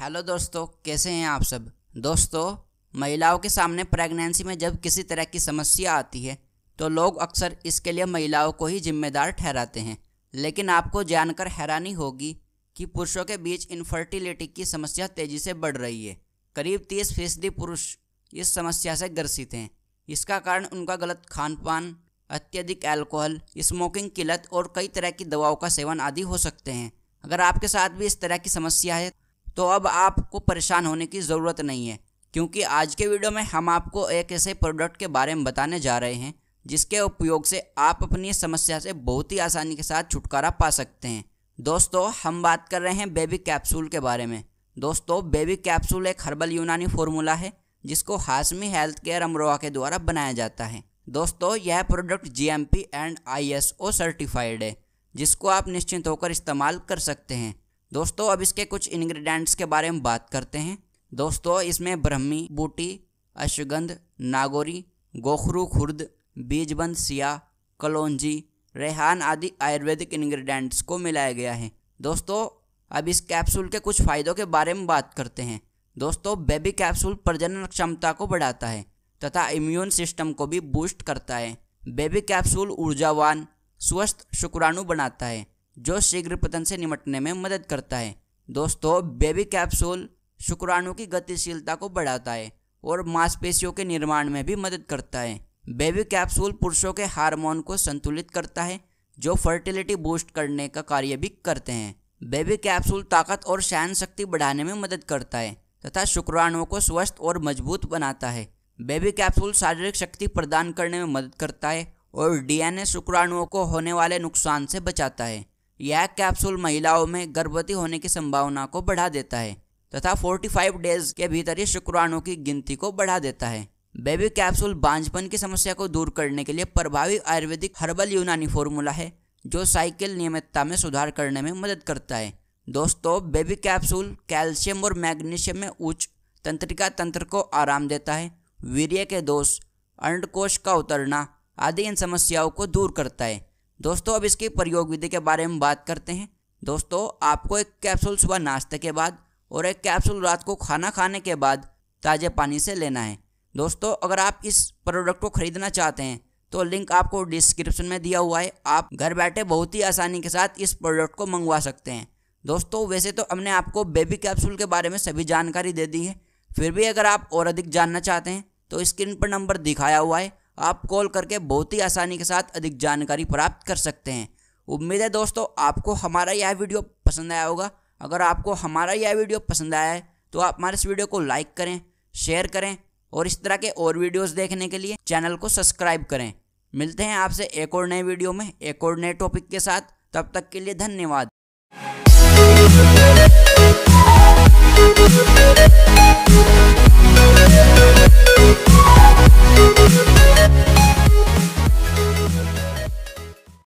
Hello दोस्तों कैसे हैं आप सब दोस्तों महिलाओं के सामने प्रेगनेंसी में जब किसी तरह की समस्या आती है तो लोग अक्सर इसके लिए महिलाओं को ही जिम्मेदार ठहराते हैं लेकिन आपको जानकर हैरानी होगी कि पुरुषों के बीच इनफर्टिलिटी की समस्या तेज़ी से बढ़ रही है करीब तीस फीसदी पुरुष इस समस्या से ग्रसित हैं इसका कारण उनका गलत खान पान अत्यधिक एल्कोहल स्मोकिंग किलत और कई तरह की दवाओं का सेवन आदि हो सकते हैं अगर आपके साथ भी इस तरह की समस्या है तो अब आपको परेशान होने की ज़रूरत नहीं है क्योंकि आज के वीडियो में हम आपको एक ऐसे प्रोडक्ट के बारे में बताने जा रहे हैं जिसके उपयोग से आप अपनी समस्या से बहुत ही आसानी के साथ छुटकारा पा सकते हैं दोस्तों हम बात कर रहे हैं बेबी कैप्सूल के बारे में दोस्तों बेबी कैप्सूल एक हर्बल यूनानी फॉर्मूला है जिसको हाशमी हेल्थ केयर अमरोहा के द्वारा बनाया जाता है दोस्तों यह product G and I certified है जिसको आप निश्चिंत होकर इस्तेमाल कर सकते हैं दोस्तों अब इसके कुछ इंग्रेडिएंट्स के बारे में बात करते हैं दोस्तों इसमें ब्रह्मी बूटी अश्वगंध नागौरी गोखरू खुर्द बीजबंद सिया कलौजी रेहान आदि आयुर्वेदिक इंग्रेडिएंट्स को मिलाया गया है दोस्तों अब इस कैप्सूल के कुछ फ़ायदों के बारे में बात करते हैं दोस्तों बेबी कैप्सूल प्रजनन क्षमता को बढ़ाता है तथा इम्यून सिस्टम को भी बूस्ट करता है बेबी कैप्सूल ऊर्जावान स्वस्थ शुक्राणु बनाता है जो शीघ्र पतन से निपटने में मदद करता है दोस्तों बेबी कैप्सूल शुक्राणु की गतिशीलता को बढ़ाता है और मांसपेशियों के निर्माण में भी मदद करता है बेबी कैप्सूल पुरुषों के हार्मोन को संतुलित करता है जो फर्टिलिटी बूस्ट करने का कार्य भी करते हैं बेबी कैप्सूल ताकत और सहन शक्ति बढ़ाने में मदद करता है तथा शुक्राणुओं को स्वस्थ और मजबूत बनाता है बेबी कैप्सूल शारीरिक शक्ति प्रदान करने में मदद करता है और डीएनए शुक्राणुओं को होने वाले नुकसान से बचाता है यह कैप्सूल महिलाओं में गर्भवती होने की संभावना को बढ़ा देता है तथा 45 डेज के भीतर ही शुक्राणु की गिनती को बढ़ा देता है बेबी कैप्सूल बांझपन की समस्या को दूर करने के लिए प्रभावी आयुर्वेदिक हर्बल यूनानी फॉर्मूला है जो साइकिल नियमितता में सुधार करने में मदद करता है दोस्तों बेबी कैप्सूल कैल्शियम और मैग्नीशियम में उच्च तंत्रिका तंत्र को आराम देता है वीर्य के दोष अंडकोश का उतरना आदि इन समस्याओं को दूर करता है दोस्तों अब इसकी प्रयोग विधि के बारे में बात करते हैं दोस्तों आपको एक कैप्सूल सुबह नाश्ते के बाद और एक कैप्सूल रात को खाना खाने के बाद ताज़े पानी से लेना है दोस्तों अगर आप इस प्रोडक्ट को खरीदना चाहते हैं तो लिंक आपको डिस्क्रिप्शन में दिया हुआ है आप घर बैठे बहुत ही आसानी के साथ इस प्रोडक्ट को मंगवा सकते हैं दोस्तों वैसे तो हमने आपको बेबी कैप्सूल के बारे में सभी जानकारी दे दी है फिर भी अगर आप और अधिक जानना चाहते हैं तो स्क्रीन पर नंबर दिखाया हुआ है आप कॉल करके बहुत ही आसानी के साथ अधिक जानकारी प्राप्त कर सकते हैं उम्मीद है दोस्तों आपको हमारा यह वीडियो पसंद आया होगा अगर आपको हमारा यह वीडियो पसंद आया है तो आप हमारे इस वीडियो को लाइक करें शेयर करें और इस तरह के और वीडियोस देखने के लिए चैनल को सब्सक्राइब करें मिलते हैं आपसे एक और नए वीडियो में एक और नए टॉपिक के साथ तब तक के लिए धन्यवाद We'll be right back.